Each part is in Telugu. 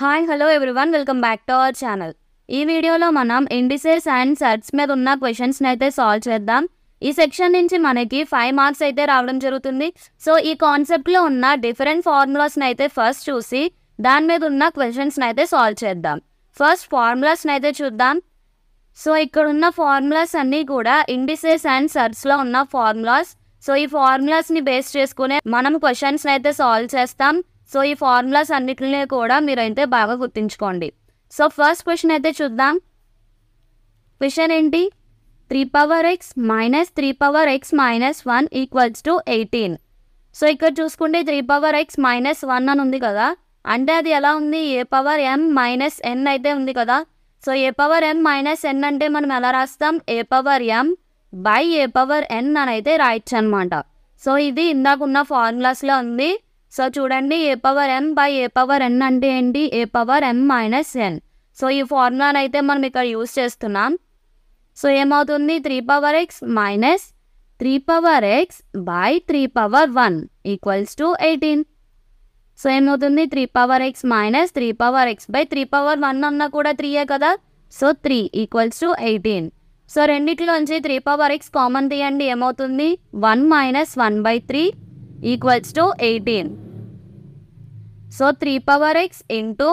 Hi hello everyone welcome back to our channel ఈ వీడియోలో మనం ఇండిసెస్ అండ్ సర్ట్స్ మీద ఉన్న క్వశ్చన్స్ని అయితే సాల్వ్ చేద్దాం ఈ సెక్షన్ నుంచి మనకి ఫైవ్ మార్క్స్ అయితే రావడం జరుగుతుంది సో ఈ కాన్సెప్ట్లో ఉన్న డిఫరెంట్ ఫార్ములాస్ని అయితే ఫస్ట్ చూసి దాని మీద ఉన్న క్వశ్చన్స్ని అయితే సాల్వ్ చేద్దాం ఫస్ట్ ఫార్ములాస్ని అయితే చూద్దాం సో ఇక్కడ ఉన్న ఫార్ములాస్ అన్నీ కూడా ఇండిసెస్ అండ్ సర్ట్స్లో ఉన్న ఫార్ములాస్ సో ఈ ఫార్ములాస్ని బేస్ చేసుకునే మనం క్వశ్చన్స్ని అయితే సాల్వ్ చేస్తాం సో ఈ ఫార్ములాస్ అన్నిటిని కూడా మీరైతే బాగా గుర్తుంచుకోండి సో ఫస్ట్ క్వశ్చన్ అయితే చూద్దాం క్వశ్చన్ ఏంటి three power x minus three power x minus one equals to eighteen so ఇక్కడ చూసుకుంటే three power x minus one అని ఉంది కదా అంటే అది ఎలా ఉంది ఏ పవర్ ఎం మైనస్ ఎన్ అయితే ఉంది కదా సో ఏ పవర్ ఎం మైనస్ ఎన్ అంటే మనం ఎలా రాస్తాం a power m by a power n అని అయితే రాయొచ్చు అనమాట సో ఇది ఇందాకున్న ఫార్ములాస్లో ఉంది సో చూడండి a power n by a power n అంటే ఏంటి a power m minus n so ఈ ఫార్ములాని అయితే మనం ఇక్కడ యూస్ చేస్తున్నాం సో ఏమవుతుంది three power x minus three power X by three power one equals to eighteen so ఏమవుతుంది three power x minus three power X by three power one అన్నా కూడా త్రీయే కదా so three equals to eighteen so నుంచి త్రీ పవర్ ఎక్స్ కామన్ తీయండి ఏమవుతుంది one minus one by three equals to eighteen so three power x into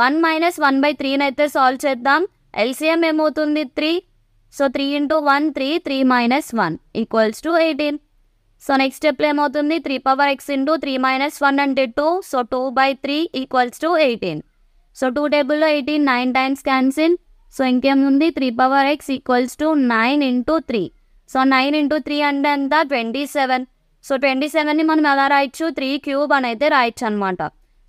one minus one by త్రీని అయితే సాల్వ్ చేద్దాం ఎల్సిఎం ఏమవుతుంది three so three into one three three minus one equals to eighteen so next స్టెప్లో ఏమవుతుంది three power x into three minus one అంటే two so two by three equals to eighteen so two టేబుల్లో eighteen nine times cancel so ఇంకేముంది three power X equals to nine into three so nine into three అంటే ఎంత ట్వంటీ సెవెన్ సో ట్వంటీ సెవెన్ని మనం ఎలా రాయొచ్చు త్రీ క్యూబ్ అని అయితే రాయొచ్చు అనమాట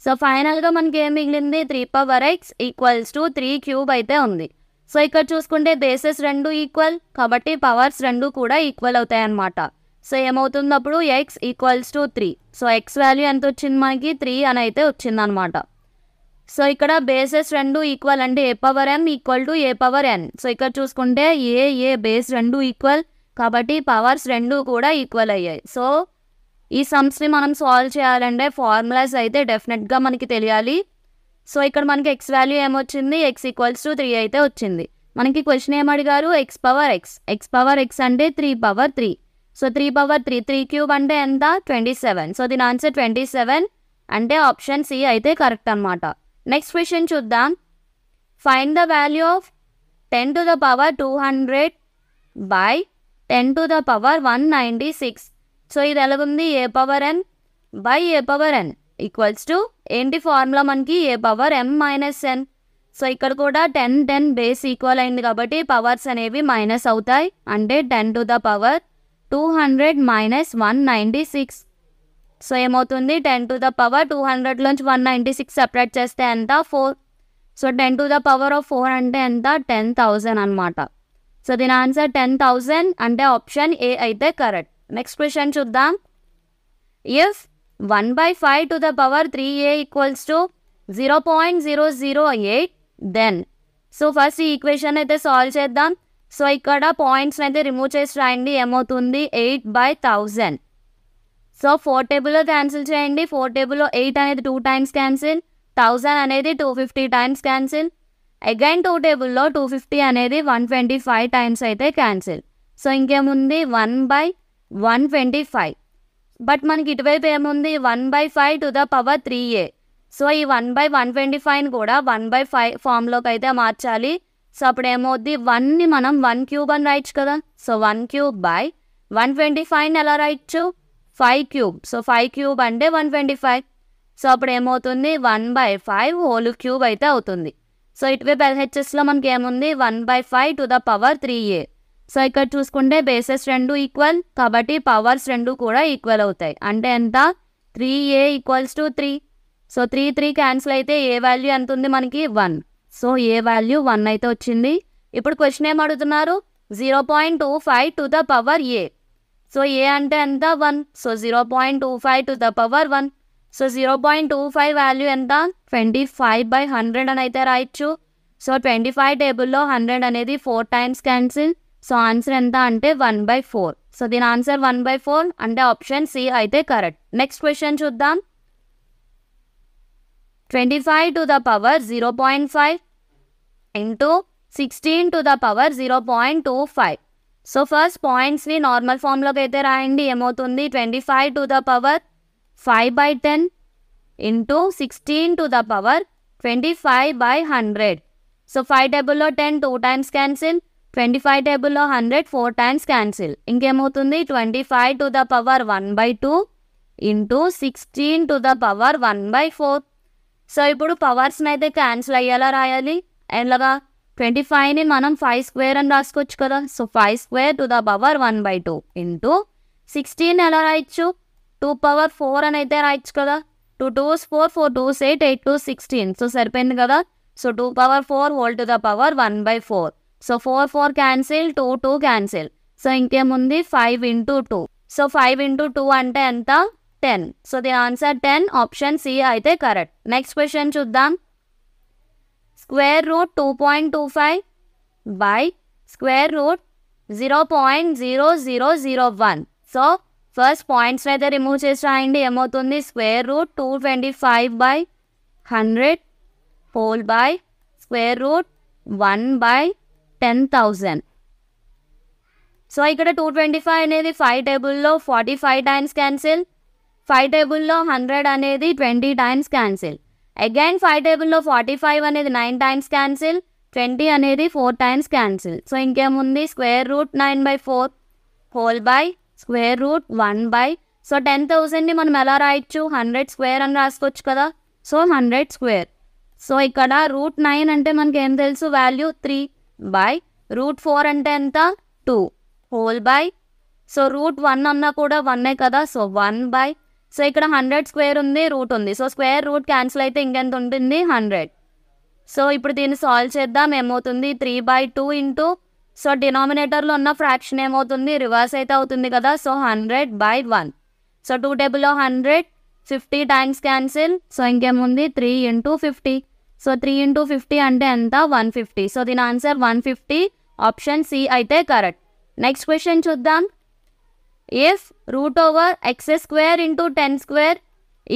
సో ఫైనల్గా మనకి ఏం మిగిలింది three power X equals to three cube అయితే ఉంది సో ఇక్కడ చూసుకుంటే బేసెస్ రెండు ఈక్వల్ కాబట్టి పవర్స్ రెండు కూడా ఈక్వల్ అవుతాయి సో ఏమవుతుంది అప్పుడు x equals to three so X value ఎంత వచ్చింది మనకి త్రీ అని అయితే వచ్చిందనమాట సో ఇక్కడ బేసెస్ రెండు ఈక్వల్ అంటే a power m equal to a power n so ఇక్కడ చూసుకుంటే ఏ ఏ బేస్ రెండు ఈక్వల్ కాబట్టి పవర్స్ రెండు కూడా ఈక్వల్ అయ్యాయి సో ఈ సమ్స్ని మనం సాల్వ్ చేయాలంటే ఫార్ములాస్ అయితే డెఫినెట్గా మనకి తెలియాలి సో ఇక్కడ మనకి ఎక్స్ వాల్యూ ఏమొచ్చింది ఎక్స్ ఈక్వల్స్ టు త్రీ అయితే వచ్చింది మనకి క్వశ్చన్ ఏమడిగారు x power x x power x అంటే three power three so three power three three cube అంటే ఎంత ట్వంటీ సెవెన్ సో దీని ఆన్సర్ ట్వంటీ సెవెన్ అంటే ఆప్షన్ సి అయితే కరెక్ట్ అనమాట నెక్స్ట్ క్వశ్చన్ చూద్దాం find the value of ten to the power two hundred by ten to the power one ninety six so ఇది ఉంది ఏ power n by a power n equals to ఏంటి ఫార్ములా మనకి a power m minus n so ఇక్కడ కూడా టెన్ టెన్ బేస్ ఈక్వల్ అయింది కాబట్టి పవర్స్ అనేవి మైనస్ అవుతాయి అంటే ten to the power two hundred minus one ninety six so ఏమవుతుంది ten to the power two హండ్రెడ్లోంచి వన్ నైంటీ సిక్స్ సెపరేట్ చేస్తే ఎంత four so ten to the power of four అంటే ఎంత టెన్ థౌజండ్ అనమాట సో దీని ఆన్సర్ టెన్ థౌజండ్ అంటే ఆప్షన్ ఏ అయితే కరెక్ట్ నెక్స్ట్ క్వశ్చన్ చూద్దాం if one by five to the power three a equals to zero point zero zero eight then so first ఈ ఈక్వేషన్ అయితే సాల్వ్ చేద్దాం సో ఇక్కడ పాయింట్స్ని అయితే రిమూవ్ చేసి రాయండి ఏమవుతుంది eight by thousand so four టేబుల్లో క్యాన్సిల్ చేయండి ఫోర్ టేబుల్లో ఎయిట్ అనేది టూ టైమ్స్ క్యాన్సిల్ థౌజండ్ అనేది two fifty times cancel again two టేబుల్లో టూ ఫిఫ్టీ అనేది వన్ ట్వంటీ ఫైవ్ టైమ్స్ అయితే క్యాన్సిల్ సో ఇంకేముంది one by one twenty five but మనకి ఇటువైపు ఏముంది one by five to the power three a so ఈ వన్ బై వన్ ట్వంటీ ఫైవ్ని కూడా వన్ బై ఫైవ్ ఫామ్లోకి అయితే మార్చాలి సో అప్పుడు ఏమవుద్ది వన్ని మనం వన్ క్యూబ్ అని రాయొచ్చు కదా so one cube by one twenty ఫైవ్ని ఎలా రాయొచ్చు five cube so five cube అంటే వన్ ట్వంటీ ఫైవ్ సో అప్పుడు ఏమవుతుంది one by five whole cube అయితే అవుతుంది సో ఇటువైపు ఎల్హెచ్ఎస్లో మనకి ఏముంది one by five to the power three a so ఇక్కడ చూసుకుంటే బేసెస్ రెండు ఈక్వల్ కాబట్టి పవర్స్ రెండు కూడా ఈక్వల్ అవుతాయి అంటే ఎంత three a equals to three so three three cancel అయితే ఏ వాల్యూ ఎంత ఉంది మనకి one so a value one అయితే వచ్చింది ఇప్పుడు క్వశ్చన్ ఏం అడుగుతున్నారు zero point two five to the power a so a అంటే ఎంత one so zero point two five to the power one so zero point two five value ఎంత ట్వంటీ ఫైవ్ బై హండ్రెడ్ అని అయితే రాయొచ్చు సో ట్వంటీ ఫైవ్ టేబుల్లో హండ్రెడ్ అనేది four times cancel so answer ఎంత అంటే వన్ బై ఫోర్ సో దీని ఆన్సర్ వన్ బై ఫోర్ అంటే ఆప్షన్ సి అయితే కరెక్ట్ నెక్స్ట్ క్వశ్చన్ చూద్దాం twenty five to the power zero point five into sixteen to the power zero point two five so first పాయింట్స్ని నార్మల్ ఫామ్లోకి అయితే రాయండి ఏమవుతుంది twenty five to the power five by ten into sixteen to the power twenty five by hundred so five టేబుల్లో ten two times cancel twenty five టేబుల్లో హండ్రెడ్ ఫోర్ టైమ్స్ క్యాన్సిల్ ఇంకేమవుతుంది twenty five to the power one by two into sixteen to the power one by four so ఇప్పుడు పవర్స్ని అయితే క్యాన్సిల్ అయ్యేలా రాయాలి ఎలాగా ట్వంటీ ఫైవ్ని మనం ఫైవ్ స్క్వేర్ అని రాసుకోవచ్చు కదా so five square to the power one by two into sixteen ఎలా రాయొచ్చు టూ పవర్ ఫోర్ అని అయితే రాయొచ్చు కదా two twos four four twos eight eight two sixteen so సరిపోయింది కదా so two power four whole to the power one by four so four four cancel two two cancel so ఇంకేముంది five into two so five into two అంటే ఎంత ten so the answer ten option C అయితే కరెక్ట్ నెక్స్ట్ క్వశ్చన్ చూద్దాం square root two point two five by square root zero point zero zero zero one so first పాయింట్స్ని అయితే రిమూవ్ చేసి రాయండి ఏమవుతుంది square root two twenty five by hundred whole by square root one by ten thousand so ఇక్కడ టూ ట్వంటీ ఫైవ్ అనేది ఫైవ్ టేబుల్లో forty five times cancel five టేబుల్లో హండ్రెడ్ అనేది twenty times cancel again five టేబుల్లో ఫార్టీ ఫైవ్ అనేది నైన్ టైమ్స్ క్యాన్సిల్ ట్వంటీ అనేది ఫోర్ టైమ్స్ క్యాన్సిల్ సో ఇంకేముంది square root nine by four whole by square root one by so ten థౌజండ్ని మనం ఎలా రాయొచ్చు హండ్రెడ్ స్క్వేర్ అని రాసుకోవచ్చు కదా సో హండ్రెడ్ స్క్వేర్ సో ఇక్కడ రూట్ నైన్ అంటే మనకి ఏం తెలుసు value three by root four అంటే ఎంత two whole by so root one అన్నా కూడా వన్నే కదా సో వన్ బై సో ఇక్కడ హండ్రెడ్ స్క్వేర్ ఉంది రూట్ ఉంది సో స్క్వేర్ రూట్ క్యాన్సిల్ అయితే ఇంకెంత ఉంటుంది హండ్రెడ్ సో ఇప్పుడు దీన్ని సాల్వ్ చేద్దాం ఏమవుతుంది three by two into so డినామినేటర్లో ఉన్న ఫ్రాక్షన్ ఏమవుతుంది రివర్స్ అయితే అవుతుంది కదా so hundred by one so two టేబుల్లో hundred fifty times cancel so ఇంకేముంది three into fifty so three into fifty అంటే ఎంత వన్ ఫిఫ్టీ సో దీని answer one fifty option C అయితే కరెక్ట్ నెక్స్ట్ క్వశ్చన్ చూద్దాం if root over x square into ten square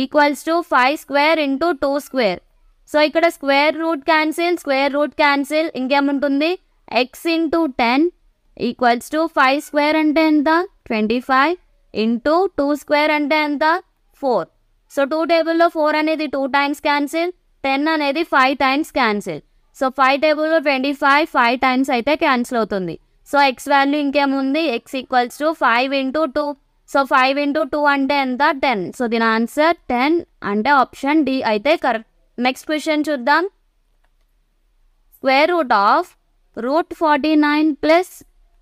equals to five square into two square so ఇక్కడ square root cancel square root cancel ఇంకేముంటుంది x into ten equals to five square అంటే ఎంత twenty five into two square అంటే ఎంత ఫోర్ సో టూ టేబుల్లో ఫోర్ అనేది టూ టైమ్స్ క్యాన్సిల్ టెన్ అనేది five times cancel so five table twenty five five times అయితే క్యాన్సిల్ అవుతుంది సో ఎక్స్ వాల్యూ ఇంకేముంది x equals to five into two so five into two అంటే ఎంత టెన్ సో దీని ఆన్సర్ టెన్ అంటే ఆప్షన్ డి అయితే కరెక్ట్ నెక్స్ట్ క్వశ్చన్ చూద్దాం square root of root forty nine plus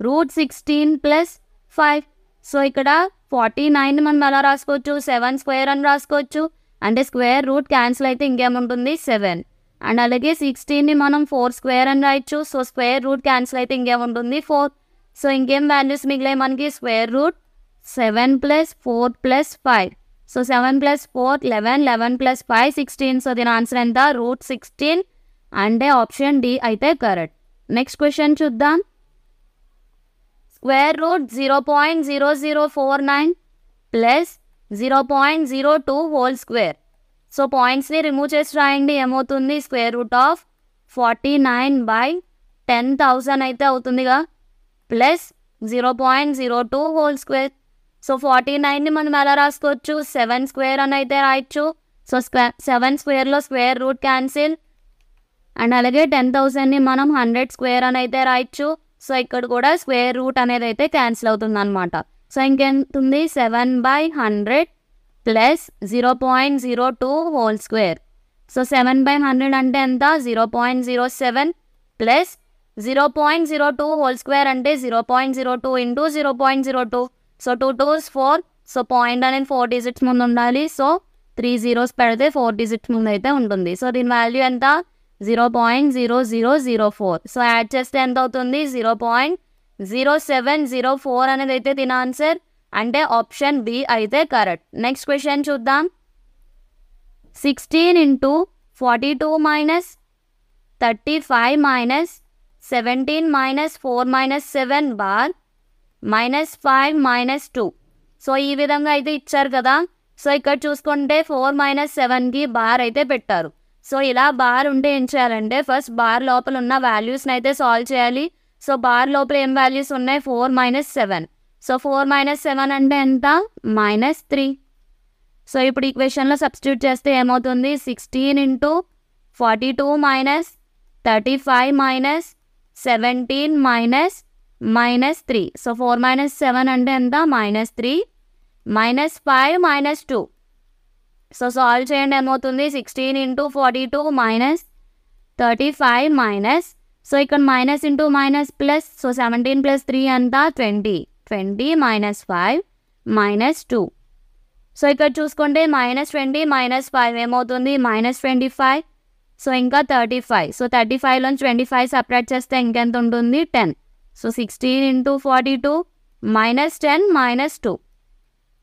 root sixteen plus five so ఇక్కడ ఫార్టీ నైన్ మనం ఎలా రాసుకోవచ్చు సెవెన్ స్క్వేర్ అని రాసుకోవచ్చు అంటే స్క్వేర్ రూట్ క్యాన్సిల్ అయితే ఇంకేముంటుంది సెవెన్ అండ్ అలాగే సిక్స్టీన్ని మనం ఫోర్ స్క్వేర్ అని రాయొచ్చు సో స్క్వేర్ రూట్ క్యాన్సిల్ అయితే ఇంకేముంటుంది ఫోర్ సో ఇంకేం వాల్యూస్ మిగిలాయి మనకి square root seven plus four plus five so seven plus four eleven eleven plus five sixteen so దీని ఆన్సర్ ఎంత రూట్ సిక్స్టీన్ అంటే ఆప్షన్ డి అయితే కరెక్ట్ నెక్స్ట్ క్వశ్చన్ చూద్దాం square root zero point zero zero four nine plus zero point zero two whole square so పాయింట్స్ని రిమూవ్ చేసి రాయండి ఏమవుతుంది square root of forty nine by ten thousand అయితే అవుతుందిగా plus zero point zero two whole square so forty నైన్ని మనం ఎలా రాసుకోవచ్చు సెవెన్ స్క్వేర్ అని అయితే రాయొచ్చు సో స్క్వేర్ సెవెన్ స్క్వేర్లో స్క్వేర్ రూట్ క్యాన్సిల్ అండ్ అలాగే టెన్ థౌజండ్ని మనం హండ్రెడ్ స్క్వేర్ అని అయితే రాయొచ్చు సో ఇక్కడ కూడా స్క్వేర్ రూట్ అనేది అయితే క్యాన్సిల్ అవుతుంది అనమాట సో ఇంకెంతుంది seven by hundred plus zero point zero two whole square so seven by hundred అంటే ఎంత zero point zero seven plus zero point zero two whole square అంటే zero point zero two into zero point zero two so two twos four so point అనేది ఫోర్ డిజిట్స్ ముందు ఉండాలి సో త్రీ జీరోస్ పెడితే ఫోర్ డిజిట్స్ ముందు అయితే ఉంటుంది సో దీని వాల్యూ ఎంత zero point zero zero zero four so add చేస్తే ఎంత అవుతుంది zero point zero seven zero four అనేది అయితే దీని ఆన్సర్ అంటే ఆప్షన్ బి అయితే కరెక్ట్ నెక్స్ట్ క్వశ్చన్ చూద్దాం sixteen into forty two minus thirty five minus seventeen minus four minus seven bar minus five minus two so ఈ విధంగా అయితే ఇచ్చారు కదా సో ఇక్కడ చూసుకుంటే ఫోర్ మైనస్ సెవెన్కి బార్ అయితే పెట్టారు సో ఇలా బార్ ఉంటే ఏం చేయాలంటే ఫస్ట్ బార్ లోపల ఉన్న వాల్యూస్ని అయితే సాల్వ్ చేయాలి సో బార్ లోపల ఏం వాల్యూస్ ఉన్నాయి four minus seven so four minus seven అంటే ఎంత మైనస్ త్రీ సో ఇప్పుడు ఈక్వేషన్లో సబ్స్టిట్యూట్ చేస్తే ఏమవుతుంది sixteen into forty two minus thirty five minus seventeen minus minus three so four minus seven అంటే ఎంత minus three minus five minus two so solve చేయండి ఏమవుతుంది sixteen into forty two minus thirty five minus so ఇక్కడ minus into minus plus so seventeen plus three అంతా twenty twenty minus five minus two so ఇక్కడ చూసుకుంటే మైనస్ ట్వంటీ మైనస్ ఫైవ్ ఏమవుతుంది మైనస్ ట్వంటీ ఫైవ్ సో ఇంకా థర్టీ ఫైవ్ సో థర్టీ ఫైవ్లో ట్వంటీ ఫైవ్ సపరేట్ చేస్తే ఇంకెంత ఉంటుంది ten so sixteen into forty two minus ten minus two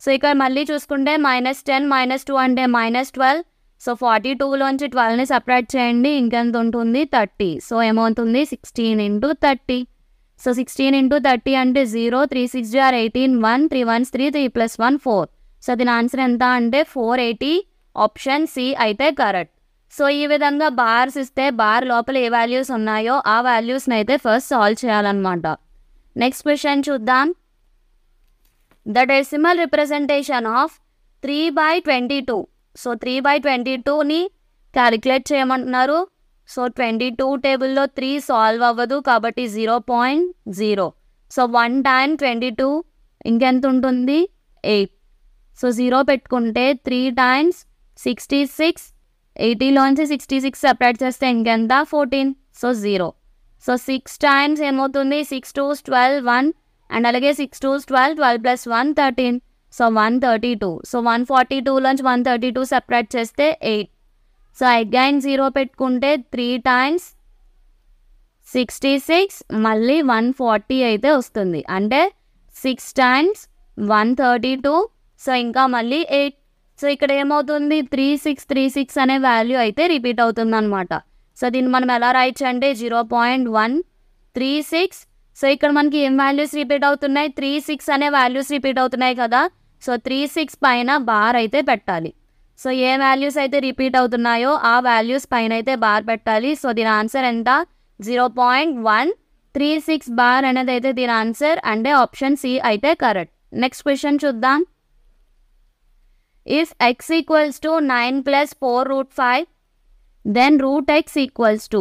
so ఇక్కడ మళ్ళీ చూసుకుంటే మైనస్ టెన్ మైనస్ టూ అంటే మైనస్ ట్వెల్వ్ సో ఫార్టీ టూలోంచి ట్వెల్వ్ని సపరేట్ చేయండి ఇంకెంత ఉంటుంది థర్టీ సో ఏమవుతుంది sixteen into thirty so sixteen into thirty అంటే జీరో త్రీ సిక్స్ జార్ eighteen one three ones three three plus one four so దీని ఆన్సర్ ఎంత అంటే ఫోర్ ఎయిటీ ఆప్షన్ సి అయితే కరెక్ట్ సో ఈ విధంగా బార్స్ ఇస్తే బార్ లోపల ఏ వాల్యూస్ ఉన్నాయో ఆ వాల్యూస్ని అయితే ఫస్ట్ సాల్వ్ చేయాలన్నమాట నెక్స్ట్ క్వశ్చన్ చూద్దాం the decimal representation of three by twenty two so three by twenty టూని క్యాలిక్యులేట్ చేయమంటున్నారు సో ట్వంటీ టూ టేబుల్లో త్రీ సాల్వ్ అవ్వదు కాబట్టి zero point zero so one time twenty two ఇంకెంత ఉంటుంది ఎయిట్ సో జీరో పెట్టుకుంటే త్రీ టైమ్స్ సిక్స్టీ సిక్స్ ఎయిటీలోంచి సిక్స్టీ సిక్స్ సెపరేట్ చేస్తే ఇంకెంత fourteen so zero so six times ఏమవుతుంది six twos twelve one and అలాగే six twos twelve twelve plus one thirteen so one thirty two so one forty టూలోంచి వన్ థర్టీ టూ సెపరేట్ చేస్తే ఎయిట్ సో అగైన్ జీరో పెట్టుకుంటే త్రీ టైమ్స్ సిక్స్టీ సిక్స్ మళ్ళీ వన్ ఫార్టీ అయితే వస్తుంది అంటే six times one thirty two so ఇంకా మళ్ళీ ఎయిట్ సో ఇక్కడ ఏమవుతుంది త్రీ సిక్స్ త్రీ సిక్స్ అనే వాల్యూ అయితే రిపీట్ అవుతుంది అనమాట సో దీన్ని మనం ఎలా రాయొచ్చు అంటే zero point one three six so ఇక్కడ మనకి ఏం వాల్యూస్ రిపీట్ అవుతున్నాయి త్రీ సిక్స్ అనే వాల్యూస్ రిపీట్ అవుతున్నాయి కదా సో త్రీ సిక్స్ పైన బార్ అయితే పెట్టాలి సో ఏ వాల్యూస్ అయితే రిపీట్ అవుతున్నాయో ఆ వాల్యూస్ పైన అయితే బార్ పెట్టాలి సో దీని ఆన్సర్ ఎంత zero point one three six bar అనేది అయితే దీని ఆన్సర్ అంటే ఆప్షన్ సి అయితే కరెక్ట్ నెక్స్ట్ క్వశ్చన్ చూద్దాం if x equals to nine plus four root five then root x equals to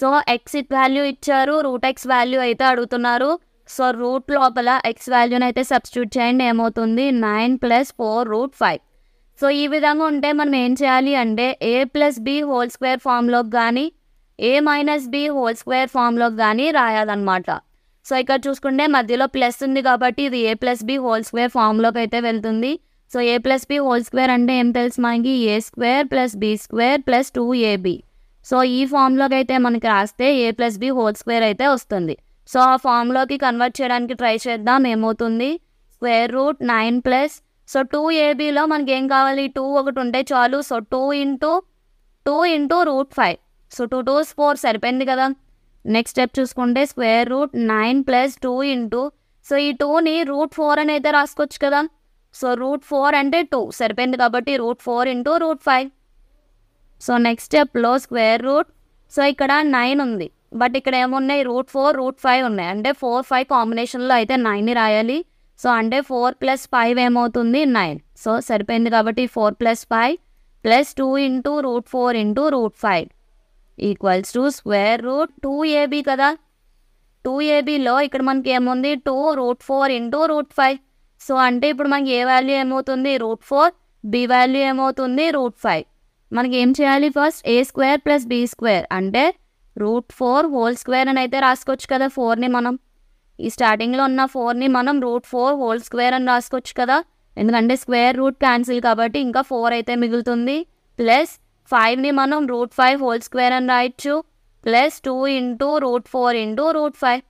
so X value ఇచ్చారు రూట్ ఎక్స్ వాల్యూ అయితే అడుగుతున్నారు సో రూట్ లోపల ఎక్స్ వాల్యూని అయితే సబ్స్టిట్యూట్ చేయండి ఏమవుతుంది nine plus four root five so ఈ విధంగా ఉంటే మనం ఏం చేయాలి అంటే A plus B whole square ఫామ్లోకి కానీ A minus B whole square ఫామ్లోకి కానీ రాయాలన్నమాట సో ఇక్కడ చూసుకుంటే మధ్యలో ప్లస్ ఉంది కాబట్టి ఇది A plus B whole square ఫామ్లోకి అయితే వెళ్తుంది so A plus B whole square అంటే ఏం తెలుసు మనకి A square plus B square plus two AB so ఈ ఫామ్లోకి అయితే మనకి రాస్తే A plus B whole square అయితే వస్తుంది సో ఆ ఫామ్లోకి కన్వర్ట్ చేయడానికి ట్రై చేద్దాం ఏమవుతుంది square root nine plus so two ఏబీలో మనకి ఏం కావాలి టూ ఒకటి ఉంటే చాలు so two into two into root five so two two four సరిపోయింది కదా నెక్స్ట్ స్టెప్ చూసుకుంటే square root nine plus two into so ఈ టూని రూట్ ఫోర్ అని అయితే రాసుకోవచ్చు కదా సో రూట్ ఫోర్ అంటే టూ సరిపోయింది కాబట్టి root four into root five so next స్టెప్లో స్క్వేర్ రూట్ సో ఇక్కడ నైన్ ఉంది బట్ ఇక్కడ ఏమున్నాయి రూట్ ఫోర్ రూట్ ఫైవ్ ఉన్నాయి అంటే ఫోర్ ఫైవ్ కాంబినేషన్లో అయితే నైన్ రాయాలి సో అంటే ఫోర్ ప్లస్ ఫైవ్ ఏమవుతుంది నైన్ సో సరిపోయింది కాబట్టి four plus five plus two into root four into root five equals to square root two AB కదా టూ ఏబీలో ఇక్కడ మనకి ఏముంది two root four into root five so అంటే ఇప్పుడు మనకి ఏ వాల్యూ ఏమవుతుంది రూట్ ఫోర్ బి వాల్యూ ఏమవుతుంది రూట్ ఫైవ్ మనకి ఏం చేయాలి first A square plus B square అంటే రూట్ ఫోర్ హోల్ స్క్వేర్ అని అయితే రాసుకోవచ్చు కదా ఫోర్ని మనం ఈ స్టార్టింగ్లో ఉన్న ఫోర్ని మనం రూట్ ఫోర్ హోల్ స్క్వేర్ అని రాసుకోవచ్చు కదా ఎందుకంటే స్క్వేర్ రూట్ క్యాన్సిల్ కాబట్టి ఇంకా ఫోర్ అయితే మిగులుతుంది ప్లస్ ఫైవ్ని మనం రూట్ ఫైవ్ హోల్ స్క్వేర్ అని రాయొచ్చు plus two into root four into root five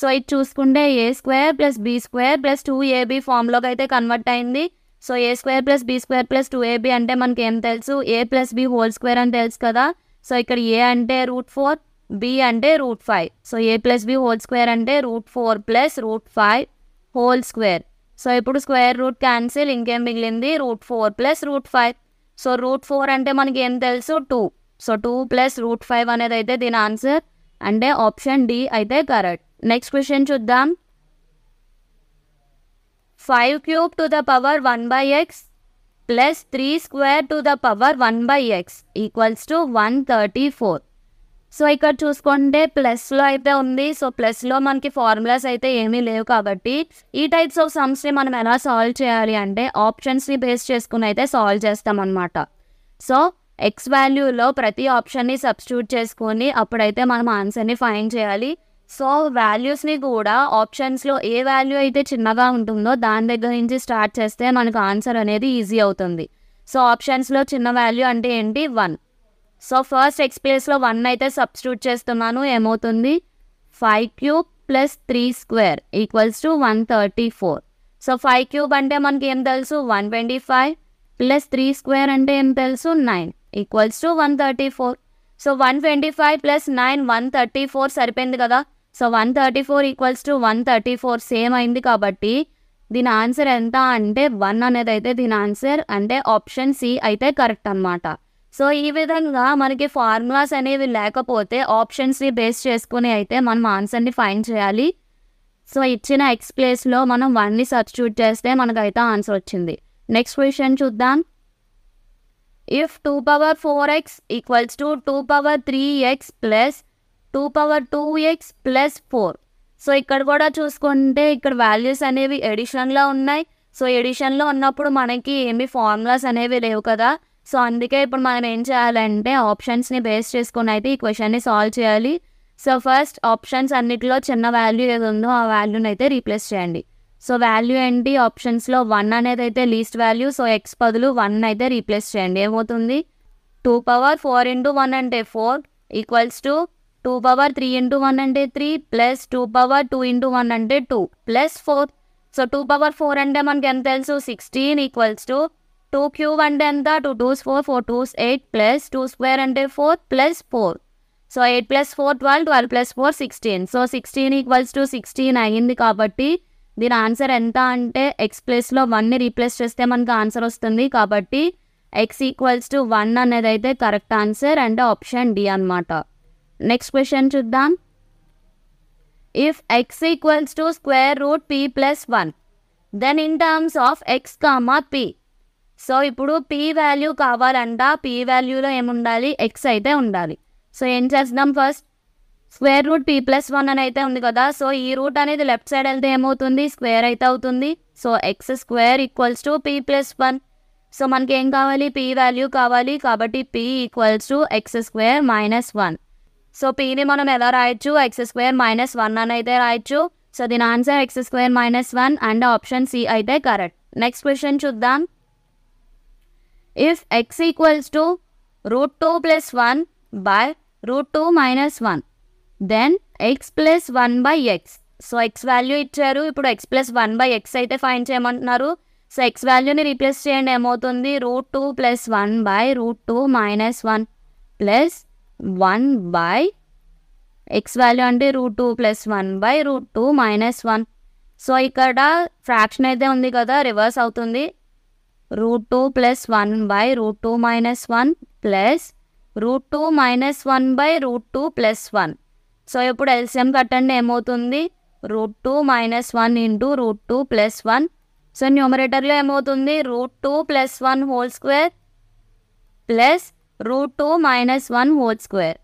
so ఇది చూసుకుంటే A square plus B square plus two AB ఫామ్లోకి అయితే కన్వర్ట్ అయింది so A square plus B square plus two AB అంటే మనకి ఏం తెలుసు A plus B whole square అని తెలుసు కదా సో ఇక్కడ ఏ అంటే రూట్ ఫోర్ బి అంటే root five so A plus B whole square అంటే root four plus root five whole square so ఇప్పుడు స్క్వేర్ రూట్ క్యాన్సిల్ ఇంకేం మిగిలింది root four plus root five so root four అంటే మనకి ఏం తెలుసు two so two plus root five అనేది అయితే దీని ఆన్సర్ అంటే ఆప్షన్ డి అయితే కరెక్ట్ నెక్స్ట్ క్వశ్చన్ చూద్దాం five cube to the power one by X plus three square to the power one by x equals to one thirty four so ఇక్కడ చూసుకుంటే ప్లస్లో అయితే ఉంది సో ప్లస్లో మనకి ఫార్ములాస్ అయితే ఏమీ లేవు కాబట్టి ఈ టైప్స్ ఆఫ్ సమ్స్ని మనం ఎలా సాల్వ్ చేయాలి అంటే ఆప్షన్స్ని బేస్ చేసుకుని అయితే సాల్వ్ చేస్తామన్నమాట సో ఎక్స్ వాల్యూలో ప్రతి ఆప్షన్ని సబ్స్టిట్యూట్ చేసుకొని అప్పుడైతే మనం ఆన్సర్ని ఫైండ్ చేయాలి సో వాల్యూస్ని కూడా ఆప్షన్స్లో ఏ వాల్యూ అయితే చిన్నగా ఉంటుందో దాని దగ్గర నుంచి స్టార్ట్ చేస్తే మనకు ఆన్సర్ అనేది ఈజీ అవుతుంది సో ఆప్షన్స్లో చిన్న వాల్యూ అంటే ఏంటి వన్ సో ఫస్ట్ ఎక్స్పీరియన్స్లో వన్ అయితే సబ్స్టిట్యూట్ చేస్తున్నాను ఏమవుతుంది five cube plus three square equals to one thirty four so five cube అంటే మనకి ఏం తెలుసు one twenty five plus three square అంటే ఏం తెలుసు nine equals to one thirty four so one twenty five plus nine one thirty four సరిపోయింది కదా so one thirty four equals to one thirty four same అయింది కాబట్టి దీని ఆన్సర్ ఎంత అంటే వన్ అనేది అయితే దీని ఆన్సర్ అంటే ఆప్షన్ సి అయితే కరెక్ట్ అనమాట సో ఈ విధంగా మనకి ఫార్ములాస్ అనేవి లేకపోతే ఆప్షన్స్ని బేస్ చేసుకుని అయితే మనం ఆన్సర్ని ఫైండ్ చేయాలి సో ఇచ్చిన ఎక్స్ ప్లేస్లో మనం వన్ని సబ్స్టిట్యూట్ చేస్తే మనకైతే ఆన్సర్ వచ్చింది నెక్స్ట్ క్వశ్చన్ చూద్దాం if two power four x equals to two power three x plus two power two x plus four so ఇక్కడ కూడా చూసుకుంటే ఇక్కడ వాల్యూస్ అనేవి ఎడిషన్లో ఉన్నాయి సో ఎడిషన్లో ఉన్నప్పుడు మనకి ఏమి ఫార్ములాస్ అనేవి లేవు కదా సో అందుకే ఇప్పుడు మనం ఏం చేయాలంటే ఆప్షన్స్ని బేస్ చేసుకుని అయితే ఈ క్వశ్చన్ని సాల్వ్ చేయాలి సో ఫస్ట్ ఆప్షన్స్ అన్నిటిలో చిన్న వాల్యూ ఏది ఉందో ఆ వాల్యూని అయితే రీప్లేస్ చేయండి సో వాల్యూ ఏంటి ఆప్షన్స్లో వన్ అనేది అయితే లీస్ట్ వాల్యూ సో ఎక్స్ బదులు వన్ అయితే రీప్లేస్ చేయండి ఏమవుతుంది two power four into one అంటే four equals to two power three into one అంటే three plus two power two into one అంటే two plus four so two power four అంటే మనకి ఎంత తెలుసు sixteen equals to two cube అంటే ఎంత two twos four four twos eight plus two square అంటే four plus four so eight plus four twelve twelve plus four sixteen so sixteen equals to sixteen అయ్యింది కాబట్టి దీని ఆన్సర్ ఎంత అంటే ఎక్స్ వన్ వన్ని రీప్లేస్ చేస్తే మనకు ఆన్సర్ వస్తుంది కాబట్టి ఎక్స్ ఈక్వల్స్ టు వన్ అనేది అయితే కరెక్ట్ ఆన్సర్ అంటే ఆప్షన్ డి అనమాట నెక్స్ట్ క్వశ్చన్ చూద్దాం if x equals to square root P plus one then in terms of x comma P so ఇప్పుడు పీ వాల్యూ కావాలంట పీ వాల్యూలో ఏముండాలి ఎక్స్ అయితే ఉండాలి సో ఏం చేద్దాం first square root P plus one అని అయితే ఉంది కదా సో ఈ రూట్ అనేది లెఫ్ట్ సైడ్ వెళ్తే ఏమవుతుంది స్క్వేర్ అయితే అవుతుంది so X square equals to P plus one so మనకి ఏం కావాలి పీ వాల్యూ కావాలి కాబట్టి P equals to x square minus one so పీని మనం ఎలా రాయొచ్చు ఎక్స్ స్క్వేర్ మైనస్ వన్ అని అయితే రాయొచ్చు సో దీని answer x square minus one and option C అయితే కరెక్ట్ నెక్స్ట్ క్వశ్చన్ చూద్దాం if x equals to root two plus one by root two minus one then x plus one by x so X value ఇచ్చారు ఇప్పుడు x plus one by x అయితే ఫైన్ చేయమంటున్నారు సో ఎక్స్ వాల్యూని రీప్లేస్ చేయండి ఏమవుతుంది root two plus one by root two minus one plus one by x value అంటే root two plus one by root two minus one so ఇక్కడ ఫ్రాక్షన్ అయితే ఉంది కదా రివర్స్ అవుతుంది root two plus one by root two minus one plus root two minus one by root two plus one so ఇప్పుడు ఎల్సిఎం కట్టండి ఏమవుతుంది root two minus one into root two plus one so న్యూమరేటర్లో ఏమవుతుంది root two plus one whole square plus root two minus one whole square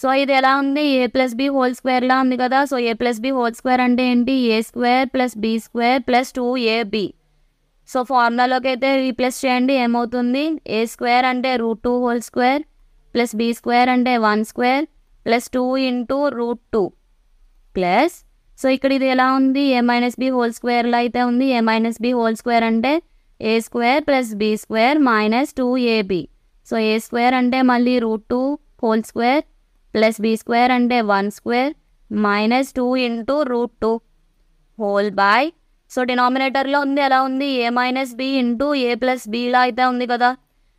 so ఇది ఎలా ఉంది ఏ ప్లస్ బి హోల్ స్క్వేర్లా ఉంది కదా so A plus B whole square అంటే ఏంటి A square plus B square plus two AB so ఫార్ములాలోకి అయితే రీప్లేస్ చేయండి ఏమవుతుంది ఏ స్క్వేర్ అంటే root two whole square plus B square అంటే one square plus two into root two plus so ఇక్కడ ఇది ఎలా ఉంది ఏ మైనస్ బి హోల్ స్క్వేర్లో అయితే ఉంది A minus B whole square అంటే A square plus B square minus two AB so A square అంటే మళ్ళీ root two whole square plus B square అంటే one square minus two into root two whole by so డినామినేటర్లో ఉంది ఎలా ఉంది A minus B into A plus బిలా అయితే ఉంది కదా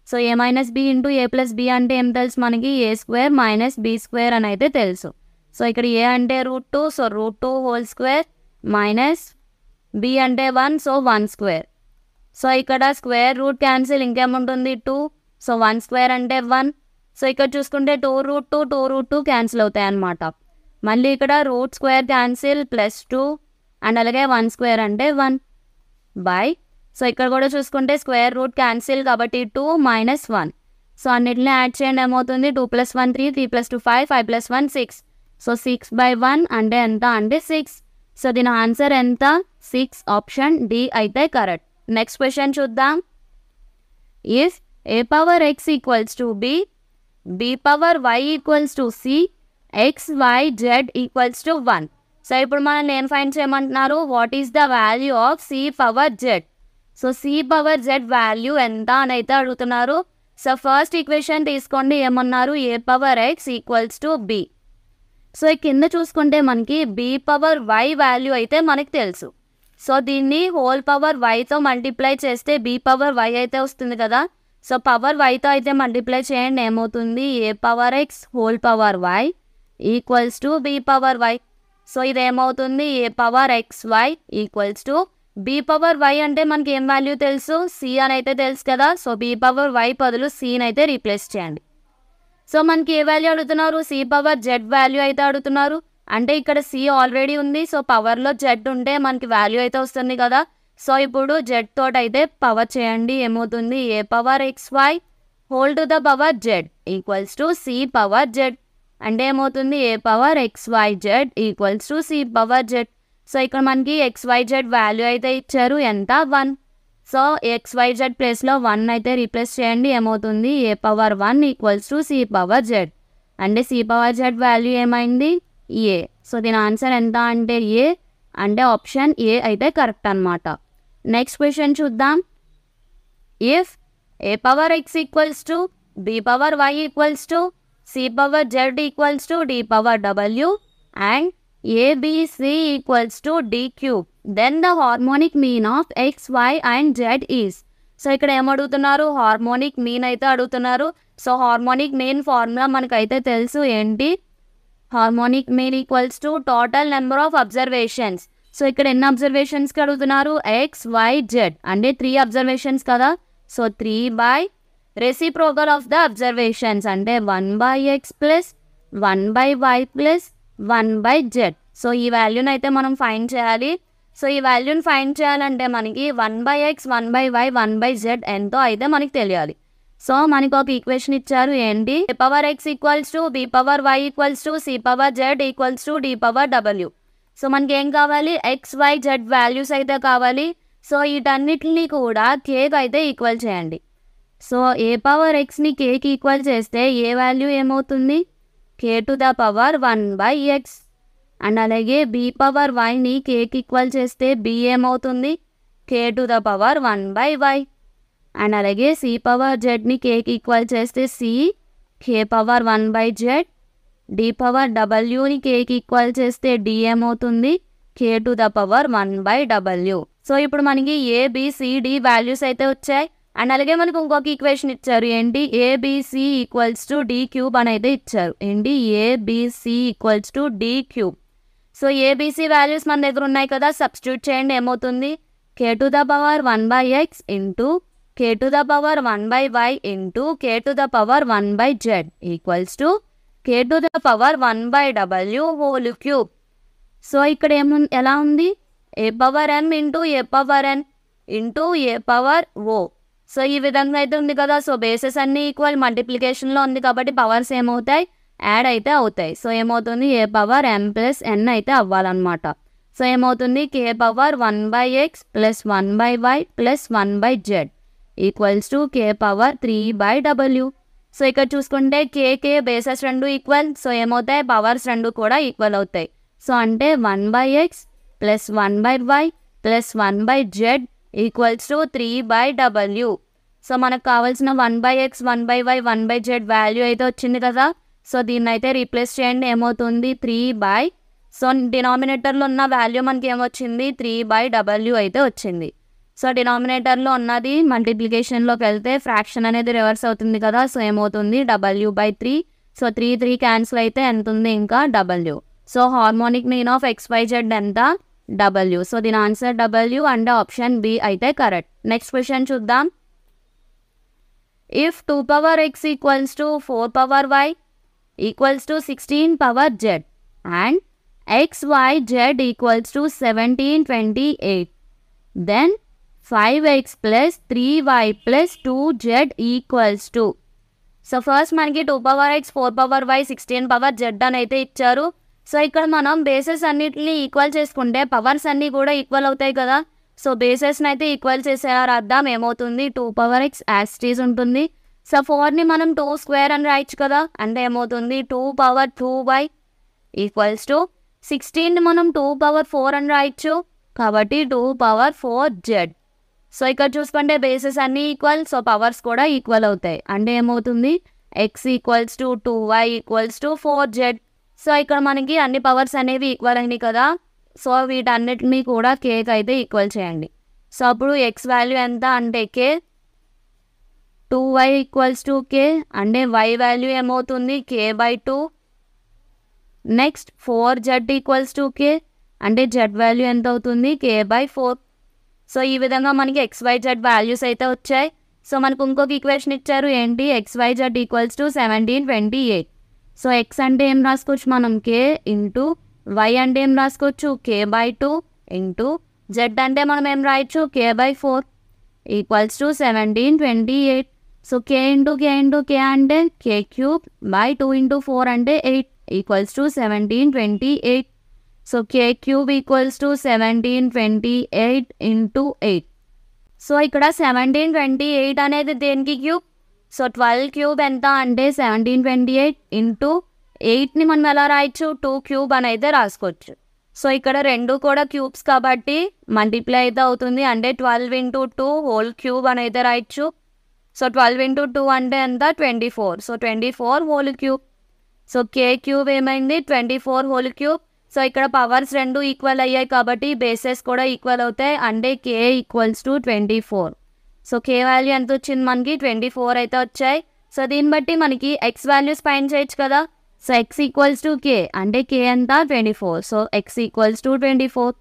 so A minus B into A plus B అంటే ఏం తెలుసు మనకి A square minus B square అని అయితే తెలుసు సో ఇక్కడ ఏ అంటే root two so root two whole square minus B అంటే one so one square so ఇక్కడ స్క్వేర్ రూట్ క్యాన్సిల్ ఇంకేముంటుంది టూ సో వన్ స్క్వేర్ అంటే వన్ సో ఇక్కడ చూసుకుంటే two root two two root two cancel అవుతాయి అనమాట మళ్ళీ ఇక్కడ root square cancel plus two and అలాగే వన్ స్క్వేర్ అంటే వన్ బై సో ఇక్కడ కూడా చూసుకుంటే స్క్వేర్ రూట్ క్యాన్సిల్ కాబట్టి టూ మైనస్ వన్ సో అన్నిటిని యాడ్ చేయండి ఏమవుతుంది two plus one three three plus two five five plus one six so six by one అంటే ఎంత అంటే సిక్స్ సో దీని ఆన్సర్ ఎంత సిక్స్ ఆప్షన్ డి అయితే కరెక్ట్ నెక్స్ట్ క్వశ్చన్ చూద్దాం if A power X equals to B B power Y equals to C X Y Z equals to one so ఇప్పుడు మనం ఏం ఫైన్ చేయమంటున్నారు what is the value of C power Z so C power Z value ఎంత అని అయితే అడుగుతున్నారు సో ఫస్ట్ ఈక్వేషన్ తీసుకోండి ఏమన్నారు A power X equals to B so కింద చూసుకుంటే మనకి బి పవర్ వై వాల్యూ అయితే మనకి తెలుసు సో దీన్ని హోల్ పవర్ వైతో మల్టిప్లై చేస్తే బి పవర్ వై అయితే వస్తుంది కదా సో పవర్ వైతో అయితే మల్టిప్లై చేయండి ఏమవుతుంది A power X whole power Y equals to B power Y so ఇది ఏమవుతుంది A power X Y equals to B power Y అంటే మనకి ఏం వాల్యూ తెలుసు సి అని అయితే తెలుసు కదా సో బి పవర్ వై బదులు సిని అయితే రీప్లేస్ చేయండి సో మనకి ఏ వాల్యూ అడుగుతున్నారు సి పవర్ జెడ్ వాల్యూ అయితే అడుగుతున్నారు అంటే ఇక్కడ సి ఆల్రెడీ ఉంది సో పవర్లో జెడ్ ఉంటే మనకి వాల్యూ అయితే వస్తుంది కదా సో ఇప్పుడు జెడ్ తోటి అయితే పవర్ చేయండి ఏమవుతుంది A power X Y whole to the power Z equals to C power Z అంటే ఏమవుతుంది A power X Y Z equals to C power Z so ఇక్కడ మనకి ఎక్స్ వై జెడ్ వాల్యూ అయితే ఇచ్చారు ఎంత one so X Y Z ప్లేస్లో వన్ అయితే రీప్లేస్ చేయండి ఏమవుతుంది A power one equals to C power Z అంటే సి పవర్ జెడ్ వాల్యూ ఏమైంది ఏ సో దీని ఆన్సర్ ఎంత అంటే ఏ అంటే ఆప్షన్ ఏ అయితే కరెక్ట్ అనమాట నెక్స్ట్ క్వశ్చన్ చూద్దాం if A power X equals to B power Y equals to C power Z equals to D power W and ABC equals to D cube then the harmonic mean of X Y and Z is so ఇక్కడ ఏమడుగుతున్నారు హార్మోనిక్ మీన్ అయితే అడుగుతున్నారు సో హార్మోనిక్ మెయిన్ ఫార్ములా మనకైతే తెలుసు ఏంటి harmonic mean equals to total number of observations so ఇక్కడ ఎన్ని కి అడుగుతున్నారు ఎక్స్ వై జెడ్ అంటే త్రీ అబ్జర్వేషన్స్ కదా so three by reciprocal of the observations అంటే one by X plus one by Y plus one by Z so ఈ వాల్యూని అయితే మనం ఫైండ్ చేయాలి సో ఈ వాల్యూని ఫైండ్ చేయాలంటే మనకి one by X one by Y one by Z ఎంతో అయితే మనకి తెలియాలి సో మనకు ఒక ఈక్వేషన్ ఇచ్చారు ఏంటి power X equals to B power Y equals to C power Z equals to D power W so మనకి ఏం కావాలి ఎక్స్ వై జెడ్ వాల్యూస్ అయితే కావాలి సో వీటన్నిటిని కూడా కేక్ అయితే ఈక్వల్ చేయండి సో ఏ పవర్ ఎక్స్ని కేక్ ఈక్వల్ చేస్తే ఏ వాల్యూ ఏమవుతుంది K to the power one by X and అలాగే బి పవర్ వైని కేక్ ఈక్వల్ చేస్తే బి ఏమవుతుంది K to the power one by Y and అలాగే సి పవర్ జెడ్ని కేక్ ఈక్వల్ చేస్తే C K power one by Z D power డబ్ల్యూని కేకి ఈక్వల్ చేస్తే డి ఏమవుతుంది K to the power one by W so ఇప్పుడు మనకి ఏబిసిడి వాల్యూస్ అయితే వచ్చాయి అండ్ అలాగే మనకు ఇంకొక ఈక్వేషన్ ఇచ్చారు ఏంటి ABC equals to D cube అని అయితే ఇచ్చారు ఏంటి ABC equals to D cube so ABC values మన దగ్గర ఉన్నాయి కదా సబ్స్టిట్యూట్ చేయండి ఏమవుతుంది K to the power one by X into K to the power one by Y into K to the power one by Z equals to K to the power one by W whole cube so ఇక్కడ ఏం ఎలా ఉంది ఏ power N into A power N into A power O so ఈ విధంగా అయితే ఉంది కదా సో బేసెస్ అన్ని ఈక్వల్ మల్టిప్లికేషన్లో ఉంది కాబట్టి పవర్స్ ఏమవుతాయి యాడ్ అయితే అవుతాయి సో ఏమవుతుంది ఏ పవర్ ఎన్ ప్లస్ ఎన్ అయితే అవ్వాలన్నమాట సో ఏమవుతుంది K power one by X plus one by Y plus one by Z equals to K power three by W so ఇక్కడ చూసుకుంటే కేకే బేసెస్ రెండు ఈక్వల్ సో ఏమవుతాయి పవర్స్ రెండు కూడా ఈక్వల్ అవుతాయి సో అంటే one by X plus one by Y plus one by Z equals to three by W so మనకు కావాల్సిన one by X one by Y one by Z value అయితే వచ్చింది కదా సో దీన్ని అయితే రీప్లేస్ చేయండి ఏమవుతుంది త్రీ బై సో డినామినేటర్లో ఉన్న వాల్యూ మనకి ఏమొచ్చింది త్రీ బై డబ్ల్యూ అయితే వచ్చింది సో డినామినేటర్లో ఉన్నది మల్టిప్లికేషన్లోకి వెళ్తే ఫ్రాక్షన్ అనేది రివర్స్ అవుతుంది కదా సో ఏమవుతుంది W by three so three three cancel అయితే ఎంత ఉంది ఇంకా W so harmonic mean of X Y Z ఎంత డబ్ల్యూ సో దీని answer W and option B అయితే కరెక్ట్ నెక్స్ట్ క్వశ్చన్ చూద్దాం if two power X equals to four power Y equals to sixteen power Z and X Y Z equals to seventeen twenty eight then five X plus three Y plus two Z equals to so first మనకి two power X four power Y sixteen power Z అని అయితే ఇచ్చారు సో ఇక్కడ మనం బేసెస్ అన్నిటిని ఈక్వల్ చేసుకుంటే పవర్స్ అన్నీ కూడా ఈక్వల్ అవుతాయి కదా సో బేసెస్ని అయితే ఈక్వల్ చేసేవారు అర్థం ఏమవుతుంది టూ పవర్ ఎక్స్ యాస్టీస్ ఉంటుంది సో ఫోర్ని మనం టూ స్క్వేర్ అని రాయొచ్చు కదా అంటే ఏమవుతుంది two power two Y equals to sixteen మనం టూ పవర్ ఫోర్ అని రాయొచ్చు కాబట్టి two power four Z so ఇక్కడ చూసుకుంటే బేసెస్ అన్ని ఈక్వల్ సో పవర్స్ కూడా ఈక్వల్ అవుతాయి అంటే ఏమవుతుంది X equals to two Y equals to four Z so ఇక్కడ మనకి అన్ని పవర్స్ అనేవి ఈక్వల్ అయినాయి కదా సో వీటన్నిటినీ కూడా కేక్ అయితే ఈక్వల్ చేయండి సో అప్పుడు ఎక్స్ వాల్యూ ఎంత అంటే K two Y equals to K అంటే వై వాల్యూ ఏమవుతుంది K by two next four Z equals to K అంటే జెడ్ వాల్యూ ఎంత అవుతుంది కే బై ఫోర్ సో ఈ విధంగా మనకి ఎక్స్వైజెడ్ వాల్యూస్ అయితే వచ్చాయి సో మనకు ఇంకొక ఈక్వేషన్ ఇచ్చారు ఏంటి XYZ equals to seventeen twenty eight so X అంటే ఏం రాసుకోవచ్చు మనం కే ఇంటూ వై అంటే ఏం రాసుకోవచ్చు K by two into Z అంటే మనం ఏం రాయొచ్చు K by four equals to seventeen twenty eight so K into K into K అంటే K cube by two into four అంటే eight equals to seventeen twenty eight so K cube equals to seventeen twenty eight into eight so ఇక్కడ సెవెంటీన్ ట్వంటీ ఎయిట్ అనేది దేనికి క్యూబ్ సో ట్వెల్వ్ క్యూబ్ ఎంత అంటే సెవెంటీన్ ట్వంటీ ఎయిట్ ఇంటూ ఎయిట్ని మనం ఎలా రాయొచ్చు టూ క్యూబ్ అని అయితే రాసుకోవచ్చు సో ఇక్కడ రెండు కూడా క్యూబ్స్ కాబట్టి మల్టిప్లై అయితే అవుతుంది అంటే twelve into two whole cube అని అయితే రాయొచ్చు సో ట్వెల్వ్ ఇంటూ టూ అంటే ఎంత twenty four so twenty four whole cube so K cube ఏమైంది twenty four whole cube so ఇక్కడ పవర్స్ రెండు ఈక్వల్ అయ్యాయి కాబట్టి బేసెస్ కూడా ఈక్వల్ అవుతాయి అంటే K equals to twenty four so K value ఎంత వచ్చింది మనకి ట్వంటీ ఫోర్ అయితే వచ్చాయి సో దీన్ని బట్టి మనకి ఎక్స్ వాల్యూస్ ఫైన్ చేయొచ్చు కదా so X equals to K అంటే కే అంతా twenty four so X equals to twenty four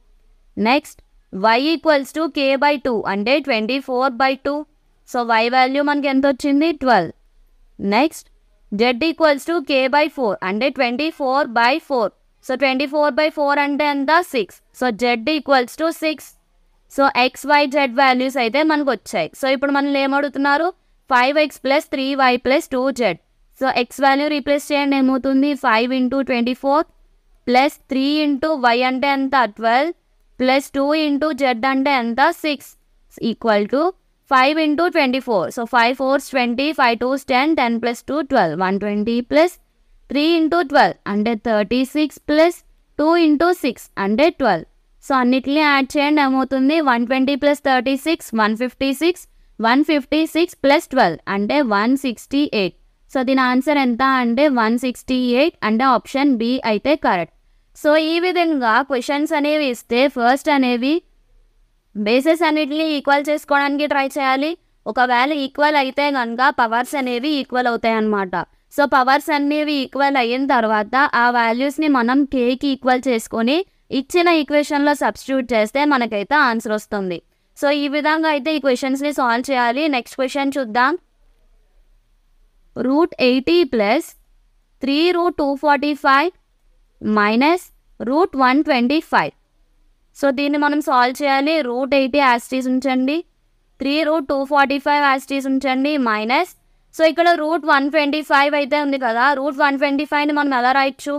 next Y equals to K by two అంటే twenty four by two so Y value మనకి ఎంత వచ్చింది twelve next Z equals to K by four అంటే twenty four by four so twenty four by four అంటే ఎంత six so Z equals to six so X Y Z values అయితే మనకు వచ్చాయి సో ఇప్పుడు మనల్ని ఏమడుగుతున్నారు five X plus three Y plus two Z so X value replace చేయండి ఏమవుతుంది five into twenty four plus three into Y అంటే ఎంత twelve plus two into Z అంటే ఎంత six equal to five into twenty four so five fours twenty five twos ten ten plus two twelve one twenty plus three into twelve అంటే thirty six plus two into six అంటే ట్వెల్వ్ సో అన్నిటిని యాడ్ చేయండి ఏమవుతుంది one twenty plus thirty six one fifty six one fifty six plus twelve అంటే వన్ సిక్స్టీ ఎయిట్ సో దీని ఆన్సర్ ఎంత అంటే వన్ సిక్స్టీ ఎయిట్ అంటే ఆప్షన్ బి అయితే కరెక్ట్ సో ఈ విధంగా క్వశ్చన్స్ అనేవి ఇస్తే ఫస్ట్ అనేవి బేసెస్ అన్నిటిని ఈక్వల్ చేసుకోవడానికి ట్రై చేయాలి ఒకవేళ ఈక్వల్ అయితే కనుక పవర్స్ అనేవి ఈక్వల్ అవుతాయి అన్నమాట సో పవర్స్ అనేవి ఈక్వల్ అయిన తర్వాత ఆ వాల్యూస్ని మనం కేకి ఈక్వల్ చేసుకొని ఇచ్చిన ఈక్వేషన్లో సబ్స్టిట్యూట్ చేస్తే మనకైతే ఆన్సర్ వస్తుంది సో ఈ విధంగా అయితే ఈ క్వశ్చన్స్ని సాల్వ్ చేయాలి నెక్స్ట్ క్వశ్చన్ చూద్దాం root eighty plus three root two forty five minus root one twenty five so దీన్ని మనం సాల్వ్ చేయాలి రూట్ ఎయిటీ యాస్టీస్ ఉంచండి three root two forty five as it is ఉంచండి మైనస్ సో ఇక్కడ రూట్ వన్ ట్వంటీ ఫైవ్ అయితే ఉంది కదా రూట్ వన్ ట్వంటీ ఫైవ్ని మనం ఎలా రాయొచ్చు